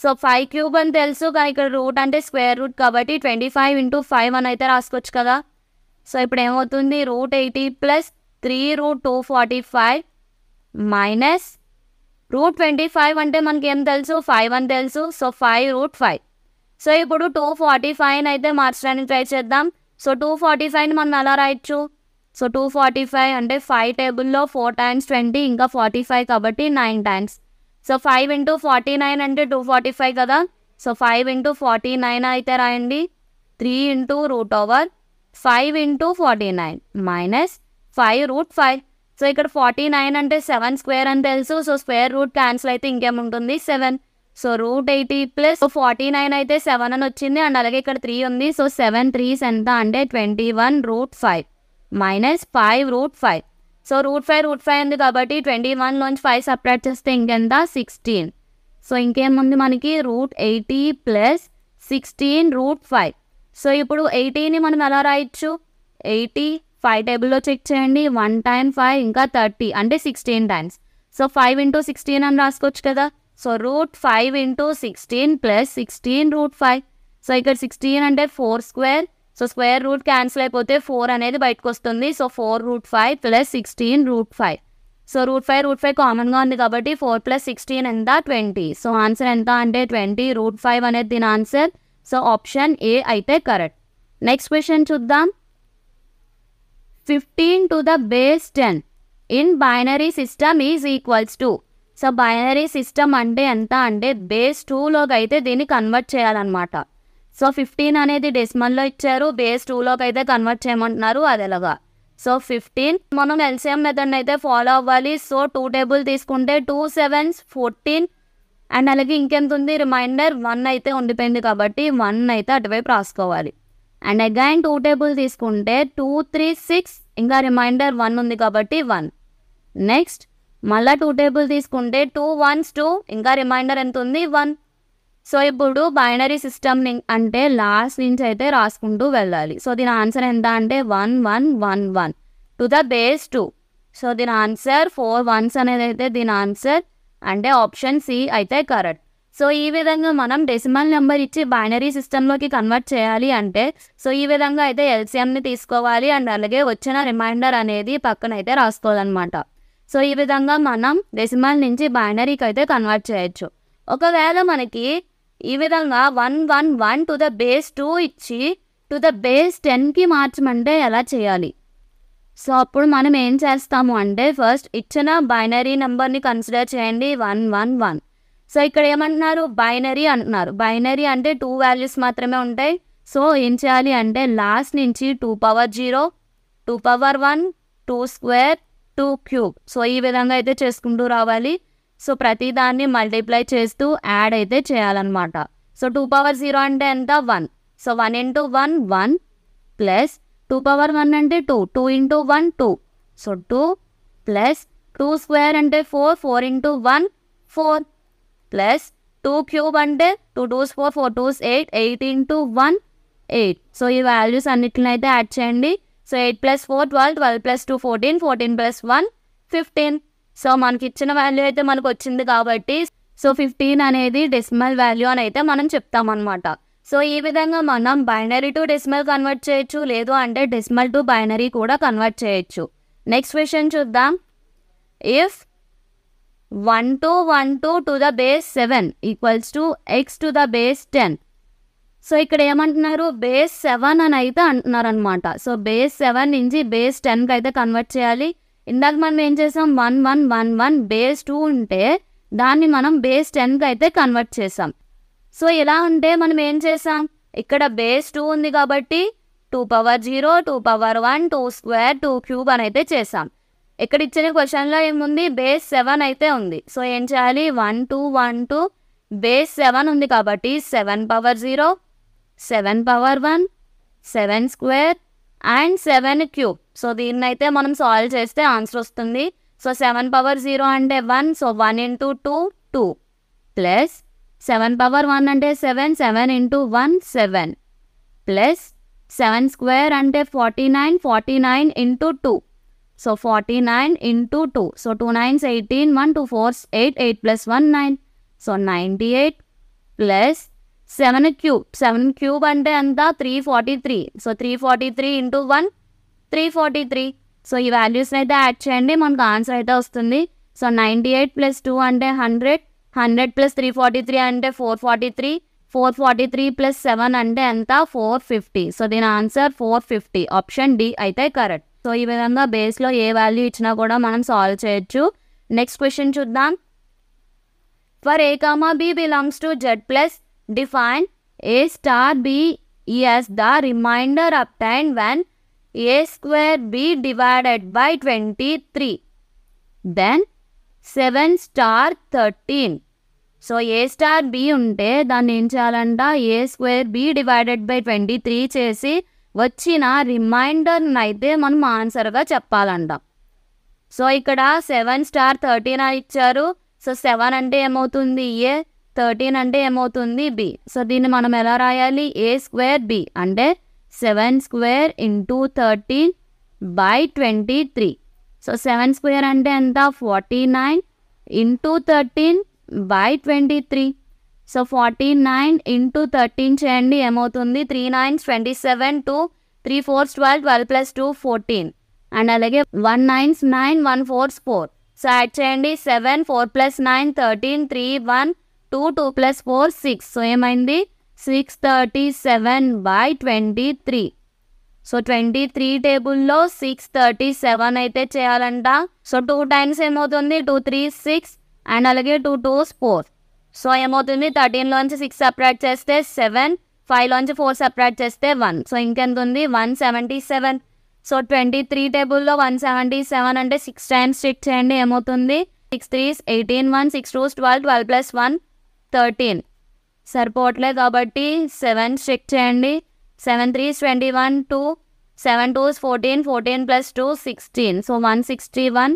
సో ఫైవ్ క్యూబ్ అని తెలుసు కానీ ఇక్కడ రూట్ అంటే స్క్వేర్ రూట్ కాబట్టి ట్వంటీ ఫైవ్ ఇంటూ ఫైవ్ అని అయితే రాసుకోవచ్చు కదా సో ఇప్పుడు ఏమవుతుంది root eighty plus three root two forty five minus root twenty five అంటే మనకి ఏం తెలుసు ఫైవ్ అని తెలుసు so five root five so ఇప్పుడు టూ ఫార్టీ ఫైవ్ అయితే మార్చడానికి ట్రై చేద్దాం సో టూ ఫార్టీ ఫైవ్ని మనం ఎలా రాయొచ్చు సో టూ ఫార్టీ ఫైవ్ అంటే ఫైవ్ టేబుల్లో ఫోర్ టైమ్స్ ట్వంటీ ఇంకా ఫార్టీ ఫైవ్ కాబట్టి nine times so five into forty nine అంటే టూ ఫార్టీ ఫైవ్ కదా so five into forty nine అయితే రాయండి three into root over five into forty nine minus five root five so ఇక్కడ ఫార్టీ నైన్ అంటే సెవెన్ స్క్వేర్ అని తెలుసు సో స్క్వేర్ రూట్ క్యాన్సిల్ అయితే ఇంకేముంటుంది seven so root eighty plus forty nine అయితే సెవెన్ అని వచ్చింది అండ్ అలాగే ఇక్కడ త్రీ ఉంది సో సెవెన్ త్రీస్ ఎంత అంటే twenty one root five minus five root five so root five root five ఉంది కాబట్టి ట్వంటీ వన్ నుంచి ఫైవ్ సపరేట్ చేస్తే ఇంకెంత సిక్స్టీన్ సో ఇంకేముంది మనకి root eighty plus sixteen root five so ఇప్పుడు ఎయిటీని మనం ఎలా రాయొచ్చు ఎయిటీ ఫైవ్ టేబుల్లో చెక్ చేయండి వన్ టైమ్ ఫైవ్ ఇంకా థర్టీ అంటే sixteen times so five into sixteen అని రాసుకోవచ్చు కదా so root five into sixteen plus sixteen root five so ఇక్కడ సిక్స్టీన్ అంటే four square so square root cancel అయిపోతే ఫోర్ అనేది బయటకు వస్తుంది so four root five plus sixteen root five so root five root five కామన్గా ఉంది కాబట్టి ఫోర్ ప్లస్ సిక్స్టీన్ ఎంత ట్వంటీ సో ఆన్సర్ ఎంత అంటే ట్వంటీ రూట్ ఫైవ్ అనేది దీని ఆన్సర్ సో ఆప్షన్ ఏ అయితే కరెక్ట్ నెక్స్ట్ క్వశ్చన్ చూద్దాం fifteen to the base ten in binary system is equals to so binary system అంటే ఎంత అంటే బేస్ టూలోకి అయితే దీన్ని కన్వర్ట్ చేయాలన్నమాట సో ఫిఫ్టీన్ అనేది డెసిమల్లో ఇచ్చారు బేస్ టూలోకి అయితే కన్వర్ట్ చేయమంటున్నారు అది ఎలాగా సో ఫిఫ్టీన్ మనం ఎల్సిఎం మెథడ్ అయితే ఫాలో అవ్వాలి సో టూ టేబుల్ తీసుకుంటే టూ సెవెన్స్ ఫోర్టీన్ అండ్ అలాగే ఇంకెంత ఉంది రిమైండర్ వన్ అయితే ఉండిపోయింది కాబట్టి వన్ అయితే అటువైపు రాసుకోవాలి అండ్ అగైన్ టూ టేబుల్ తీసుకుంటే టూ త్రీ సిక్స్ ఇంకా రిమైండర్ వన్ ఉంది కాబట్టి వన్ నెక్స్ట్ మళ్ళీ టూ టేబుల్ తీసుకుంటే టూ వన్స్ టూ ఇంకా రిమైండర్ ఎంత ఉంది వన్ సో ఇప్పుడు బైనరీ సిస్టమ్ అంటే లాస్ట్ నుంచి అయితే రాసుకుంటూ వెళ్ళాలి సో దీని ఆన్సర్ ఎంత అంటే one one one one to the base two so దీని ఆన్సర్ ఫోర్ వన్స్ అనేది అయితే దీని ఆన్సర్ అంటే ఆప్షన్ సి అయితే కరెక్ట్ సో ఈ విధంగా మనం డెసిమల్ నెంబర్ ఇచ్చి బైనరీ సిస్టంలోకి కన్వర్ట్ చేయాలి అంటే సో ఈ విధంగా అయితే ఎల్సిఎంని తీసుకోవాలి అండ్ అలాగే వచ్చిన రిమైండర్ అనేది పక్కన అయితే రాసుకోవాలన్నమాట సో ఈ విధంగా మనం డెసిమల్ నుంచి బైనరీకి అయితే కన్వర్ట్ చేయొచ్చు ఒకవేళ మనకి ఈ విధంగా one one one to the base two ఇచ్చి టు ద బేస్ టెన్కి మార్చమంటే ఎలా చేయాలి సో అప్పుడు మనం ఏం చేస్తాము అంటే ఫస్ట్ ఇచ్చిన బైనరీ నెంబర్ని కన్సిడర్ చేయండి వన్ వన్ వన్ సో ఇక్కడ ఏమంటున్నారు బైనరీ అంటున్నారు బైనరీ అంటే టూ వాల్యూస్ మాత్రమే ఉంటాయి సో ఏం చేయాలి అంటే లాస్ట్ నుంచి two power zero two power one two square two cube so ఈ విధంగా అయితే చేసుకుంటూ రావాలి సో ప్రతిదాన్ని మల్టిప్లై చేస్తూ యాడ్ అయితే చేయాలన్నమాట సో టూ పవర్ జీరో అంటే ఎంత one so one into one one plus two power one అంటే two two into one two so two plus two square అంటే four four into one four plus two cube అంటే two twos four four twos eight eight into one eight so ఈ వాల్యూస్ అన్నిటిని అయితే యాడ్ చేయండి so eight plus four twelve twelve plus two fourteen fourteen plus one fifteen so మనకి ఇచ్చిన వాల్యూ అయితే మనకు వచ్చింది కాబట్టి సో ఫిఫ్టీన్ అనేది డెసిమల్ వాల్యూ అని అయితే మనం చెప్తామన్నమాట సో ఈ విధంగా మనం బైనరీ టు డెసిమల్ కన్వర్ట్ చేయొచ్చు లేదు అంటే డెసిమల్ టు బైనరీ కూడా కన్వర్ట్ చేయొచ్చు నెక్స్ట్ క్వశ్చన్ చూద్దాం if one two one two to the base seven equals to X to the base ten so ఇక్కడ ఏమంటున్నారు బేస్ సెవెన్ అని అయితే అంటున్నారనమాట సో బేస్ సెవెన్ నుంచి బేస్ టెన్కి అయితే కన్వర్ట్ చేయాలి ఇందాక మనం ఏం చేసాం one one one one base two ఉంటే దాన్ని మనం బేస్ టెన్కి అయితే కన్వర్ట్ చేసాం సో ఇలా ఉంటే మనం ఏం చేసాం ఇక్కడ బేస్ టూ ఉంది కాబట్టి two power zero two power one two square two cube అని అయితే చేసాం ఇక్కడ ఇచ్చిన క్వశ్చన్లో ఏముంది బేస్ సెవెన్ అయితే ఉంది సో ఏం చేయాలి one two one two base seven ఉంది కాబట్టి seven power zero seven power one seven square and seven cube so దీన్ని అయితే మనం సాల్వ్ చేస్తే ఆన్సర్ వస్తుంది సో సెవెన్ పవర్ జీరో అంటే one so one into two two plus seven power one అంటే seven seven into one seven plus seven square అంటే forty nine forty nine into two so forty nine into two so two nines eighteen one two fours eight eight plus one nine so ninety eight plus seven cube seven cube అంటే ఎంత three forty three so three forty three into one three forty three so ఈ వాల్యూస్ని అయితే యాడ్ చేయండి మనకు ఆన్సర్ అయితే వస్తుంది so ninety eight plus two అంటే hundred hundred plus three forty three అంటే four forty three four forty three plus seven అంటే ఎంత ఫోర్ ఫిఫ్టీ సో దీని answer four fifty option D అయితే కరెక్ట్ సో ఈ విధంగా బేస్లో ఏ వాల్యూ ఇచ్చినా కూడా మనం సాల్వ్ చేయొచ్చు నెక్స్ట్ క్వశ్చన్ చూద్దాం for A comma B belongs to Z plus define A star B as the remainder obtained when A square B divided by twenty three then seven star thirteen so A star B ఉంటే దాన్ని ఏం చేయాలంట A square B divided by twenty three చేసి వచ్చిన రిమైండర్ని అయితే మనం ఆన్సర్గా చెప్పాలంట సో ఇక్కడ సెవెన్ స్టార్ థర్టీన్ ఇచ్చారు సో సెవెన్ అంటే ఏమవుతుంది ఏ థర్టీన్ అంటే ఏమవుతుంది బి సో దీన్ని మనం ఎలా రాయాలి ఏ స్క్వేర్ బి అంటే seven square into thirteen by twenty three so seven square అంటే ఎంత forty nine into thirteen by twenty three so forty nine into thirteen చేయండి ఏమవుతుంది three nine twenty seven two three fours twelve twelve plus two fourteen and అలాగే one nines nine one fours four so add చేయండి seven four plus nine thirteen three one two two plus four six so ఏమైంది six thirty seven by twenty three so twenty three టేబుల్లో సిక్స్ థర్టీ సెవెన్ అయితే చేయాలంట సో టూ టైమ్స్ ఏమవుతుంది టూ త్రీ సిక్స్ అండ్ అలాగే టూ టూస్ ఫోర్ సో ఏమవుతుంది థర్టీన్లోంచి సిక్స్ సపరేట్ చేస్తే సెవెన్ ఫైవ్లోంచి ఫోర్ సపరేట్ చేస్తే వన్ సో ఇంకెంత ఉంది one seventy seven so twenty three టేబుల్లో వన్ సెవెంటీ సెవెన్ అంటే సిక్స్ టైమ్స్ చెక్ చేయండి ఏమవుతుంది six threes eighteen one six twos twelve twelve plus one thirteen సరిపోవట్లేదు కాబట్టి సెవెన్ చెక్ చేయండి seven threes twenty one two sevens twos fourteen fourteen plus two sixteen so one sixty one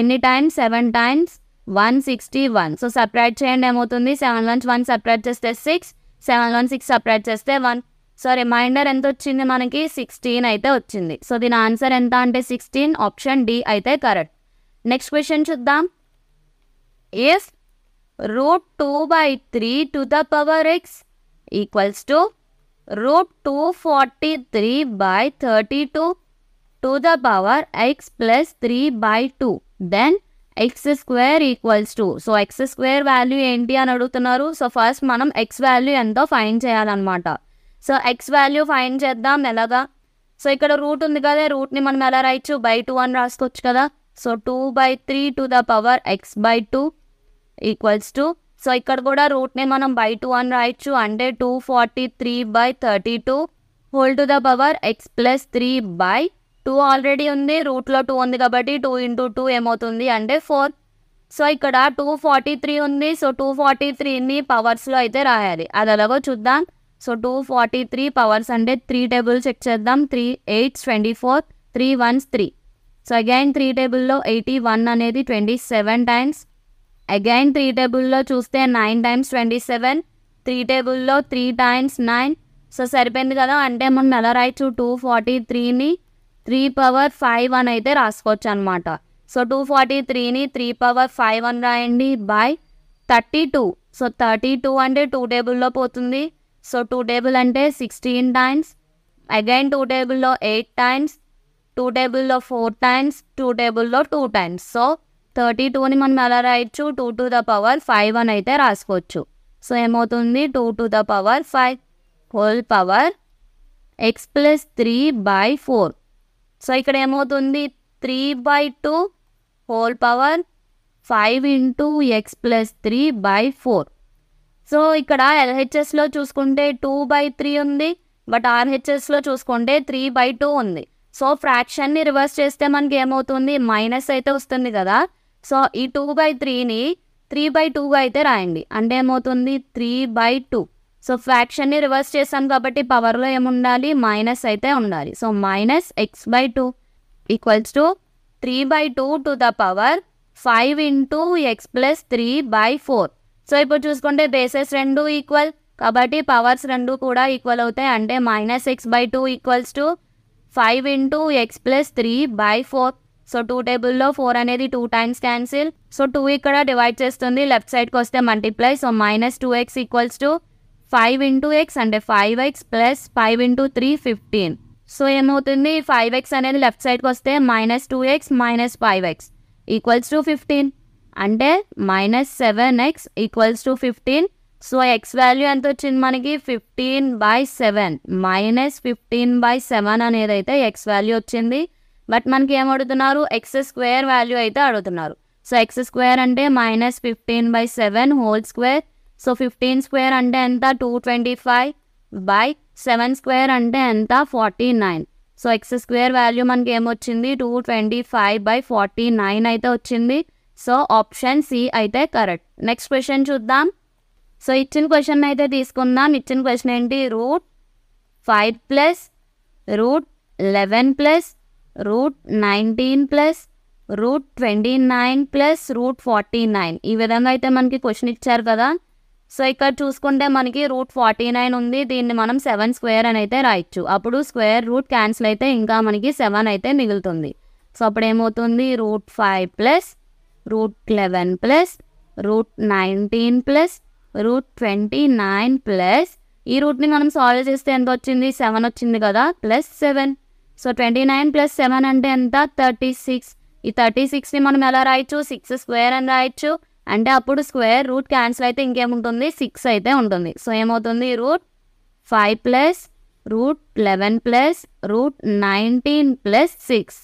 ఎన్ని times seven times one sixty one so separate చేయండి ఏమవుతుంది సెవెన్ వన్స్ వన్ సపరేట్ చేస్తే six seven one six separate చేస్తే వన్ సో రిమైండర్ ఎంత వచ్చింది మనకి సిక్స్టీన్ అయితే వచ్చింది సో దీని ఆన్సర్ ఎంత అంటే సిక్స్టీన్ ఆప్షన్ డి అయితే కరెక్ట్ నెక్స్ట్ క్వశ్చన్ చూద్దాం if root 2 by 3 to the power x equals to root 243 by 32 to the power x plus 3 by 2. Then X square equals to so X square value ఏంటి అని అడుగుతున్నారు సో ఫస్ట్ మనం ఎక్స్ వాల్యూ ఎంతో ఫైండ్ చేయాలన్నమాట సో ఎక్స్ వాల్యూ ఫైండ్ చేద్దాం ఎలాగా సో ఇక్కడ రూట్ ఉంది కదా రూట్ని మనం ఎలా రాయొచ్చు బై టూ అని రాసుకోవచ్చు కదా so two by three to the power X by two equals to so ఇక్కడ కూడా నేమ్ మనం బై టూ అని రాయొచ్చు అంటే two forty three by thirty two whole to the power X plus three by two already ఉంది రూట్లో టూ ఉంది కాబట్టి టూ ఇంటూ టూ ఏమవుతుంది అంటే ఫోర్ సో ఇక్కడ టూ ఫార్టీ త్రీ ఉంది సో టూ ఫార్టీ త్రీని పవర్స్లో అయితే రాయాలి అది అలాగో చూద్దాం so two forty three powers అంటే త్రీ టేబుల్ చెక్ చేద్దాం three eights twenty four three ones three so again three టేబుల్లో ఎయిటీ వన్ అనేది twenty seven times again three టేబుల్లో చూస్తే nine times twenty seven three టేబుల్లో త్రీ టైమ్స్ నైన్ సో సరిపోయింది కదా అంటే మనం ఎలా రాయచ్చు టూ ఫార్టీ త్రీని త్రీ పవర్ ఫైవ్ అని అయితే రాసుకోవచ్చు అనమాట సో టూ ఫార్టీ త్రీని త్రీ పవర్ ఫైవ్ అని రాయండి by thirty two so thirty two అంటే టూ టేబుల్లో పోతుంది సో టూ టేబుల్ అంటే సిక్స్టీన్ టైమ్స్ అగైన్ టూ టేబుల్లో ఎయిట్ టైమ్స్ టూ టేబుల్లో ఫోర్ టైమ్స్ టూ టేబుల్లో టూ టైమ్స్ సో థర్టీ టూని మనం ఎలా రాయొచ్చు two to the power five అని అయితే రాసుకోవచ్చు సో ఏమవుతుంది two to the power five whole power X plus three by four so ఇక్కడ ఏమవుతుంది three by two whole power five into x plus three by four so ఇక్కడ ఎల్హెచ్ఎస్లో చూసుకుంటే టూ బై త్రీ ఉంది బట్ ఆర్హెచ్ఎస్లో చూసుకుంటే త్రీ బై టూ ఉంది సో ఫ్రాక్షన్ని రివర్స్ చేస్తే మనకి ఏమవుతుంది మైనస్ అయితే వస్తుంది కదా సో ఈ టూ బై త్రీని త్రీ బై టూగా అయితే రాయండి అంటే ఏమవుతుంది త్రీ బై టూ సో ఫ్రాక్షన్ని రివర్స్ చేశాను కాబట్టి పవర్లో ఏముండాలి మైనస్ అయితే ఉండాలి so minus x by two equals to three by two to the power five into x plus three by four so ఇప్పుడు చూసుకుంటే బేసెస్ రెండు ఈక్వల్ కాబట్టి పవర్స్ రెండు కూడా ఈక్వల్ అవుతాయి అంటే minus x by two equals to five into x plus three by four so two టేబుల్లో ఫోర్ అనేది two times cancel so two ఇక్కడ డివైడ్ చేస్తుంది లెఫ్ట్ సైడ్కి వస్తే multiply so minus two x equals to five into x అంటే five X plus five into three fifteen so ఏమవుతుంది ఫైవ్ ఎక్స్ అనేది లెఫ్ట్ సైడ్కి వస్తే minus two x minus five x equals to fifteen అంటే minus seven x equals to fifteen so X value ఎంత వచ్చింది మనకి fifteen by seven minus fifteen by seven అనేది అయితే ఎక్స్ వాల్యూ వచ్చింది బట్ మనకి అడుగుతున్నారు ఎక్స్ స్క్వేర్ వాల్యూ అయితే అడుగుతున్నారు సో ఎక్స్ స్క్వేర్ అంటే minus fifteen by seven whole square so fifteen square అంటే ఎంత two twenty five by seven square అంటే ఎంత forty nine so X square value మనకి ఏమొచ్చింది two twenty five by forty nine అయితే వచ్చింది సో ఆప్షన్ సి అయితే కరెక్ట్ నెక్స్ట్ క్వశ్చన్ చూద్దాం సో ఇచ్చిన క్వశ్చన్ అయితే తీసుకుందాం ఇచ్చిన క్వశ్చన్ ఏంటి root five plus root eleven plus root nineteen plus root twenty nine plus root forty nine ఈ విధంగా అయితే మనకి క్వశ్చన్ ఇచ్చారు కదా సో ఇక్కడ చూసుకుంటే మనకి రూట్ ఫార్టీ నైన్ ఉంది దీన్ని మనం సెవెన్ స్క్వేర్ అని అయితే రాయొచ్చు అప్పుడు స్క్వేర్ రూట్ క్యాన్సిల్ అయితే ఇంకా మనకి సెవెన్ అయితే మిగులుతుంది సో అప్పుడు ఏమవుతుంది root five plus root eleven plus root nineteen plus root twenty nine plus ఈ రూట్ని మనం సాల్వ్ చేస్తే ఎంత వచ్చింది సెవెన్ వచ్చింది కదా plus seven so twenty nine plus seven అంటే ఎంత థర్టీ సిక్స్ ఈ థర్టీ సిక్స్ని మనం ఎలా రాయొచ్చు సిక్స్ స్క్వేర్ అని రాయొచ్చు అంటే అప్పుడు స్క్వేర్ రూట్ క్యాన్సిల్ అయితే ఇంకేముంటుంది సిక్స్ అయితే ఉంటుంది సో ఏమవుతుంది root five plus root eleven plus root nineteen plus six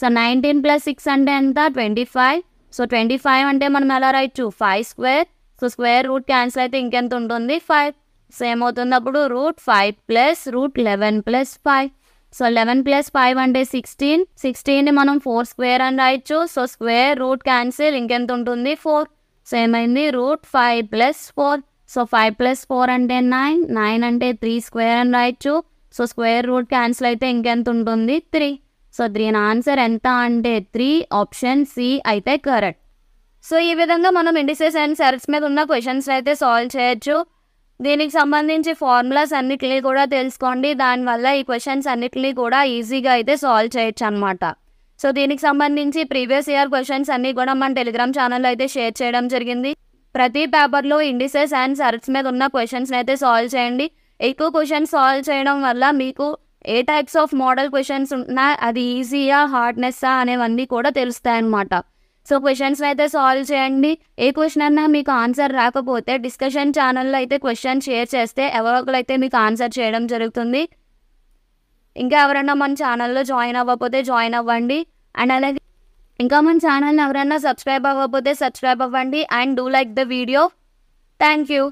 so nineteen plus six అంటే ఎంత twenty five so twenty five అంటే మనం ఎలా రాయొచ్చు five square so square root cancel అయితే ఇంకెంత ఉంటుంది ఫైవ్ సో ఏమవుతుంది అప్పుడు root five plus root eleven plus five so eleven plus five అంటే సిక్స్టీన్ ని మనం ఫోర్ స్క్వేర్ అని రాయొచ్చు సో స్క్వేర్ రూట్ క్యాన్సిల్ ఇంకెంత ఉంటుంది ఫోర్ సో ఏమైంది root five plus four so five plus four అంటే నైన్ నైన్ అంటే త్రీ స్క్వేర్ అని రాయొచ్చు సో స్క్వేర్ రూట్ క్యాన్సిల్ అయితే ఇంకెంత ఉంటుంది త్రీ సో దీని ఆన్సర్ ఎంత అంటే త్రీ ఆప్షన్ సి అయితే కరెక్ట్ సో ఈ విధంగా మనం ఇండిసెస్ అండ్ సెల్స్ మీద ఉన్న క్వశ్చన్స్ అయితే సాల్వ్ చేయొచ్చు దీనికి సంబంధించి ఫార్ములాస్ అన్నిటినీ కూడా తెలుసుకోండి దానివల్ల ఈ క్వశ్చన్స్ అన్నిటినీ కూడా ఈజీగా అయితే సాల్వ్ చేయొచ్చు అనమాట సో దీనికి సంబంధించి ప్రీవియస్ ఇయర్ క్వశ్చన్స్ అన్నీ కూడా మన టెలిగ్రామ్ ఛానల్లో అయితే షేర్ చేయడం జరిగింది ప్రతి పేపర్లో ఇండిసెస్ అండ్ సర్ట్స్ మీద ఉన్న క్వశ్చన్స్ అయితే సాల్వ్ చేయండి ఎక్కువ క్వశ్చన్స్ సాల్వ్ చేయడం వల్ల మీకు ఏ టైప్స్ ఆఫ్ మోడల్ క్వశ్చన్స్ ఉన్నా అది ఈజీయా హార్డ్నెస్సా అనేవన్నీ కూడా తెలుస్తాయన్నమాట సో క్వశ్చన్స్ అయితే సాల్వ్ చేయండి ఏ క్వశ్చన్ అన్నా మీకు ఆన్సర్ రాకపోతే డిస్కషన్ ఛానల్లో అయితే క్వశ్చన్ షేర్ చేస్తే ఎవరో ఒకరు అయితే మీకు ఆన్సర్ చేయడం జరుగుతుంది ఇంకా ఎవరైనా మన ఛానల్లో జాయిన్ అవ్వకపోతే జాయిన్ అవ్వండి అండ్ అలాగే ఇంకా మన ఛానల్ని ఎవరైనా సబ్స్క్రైబ్ అవ్వకపోతే సబ్స్క్రైబ్ అవ్వండి and do like the video thank you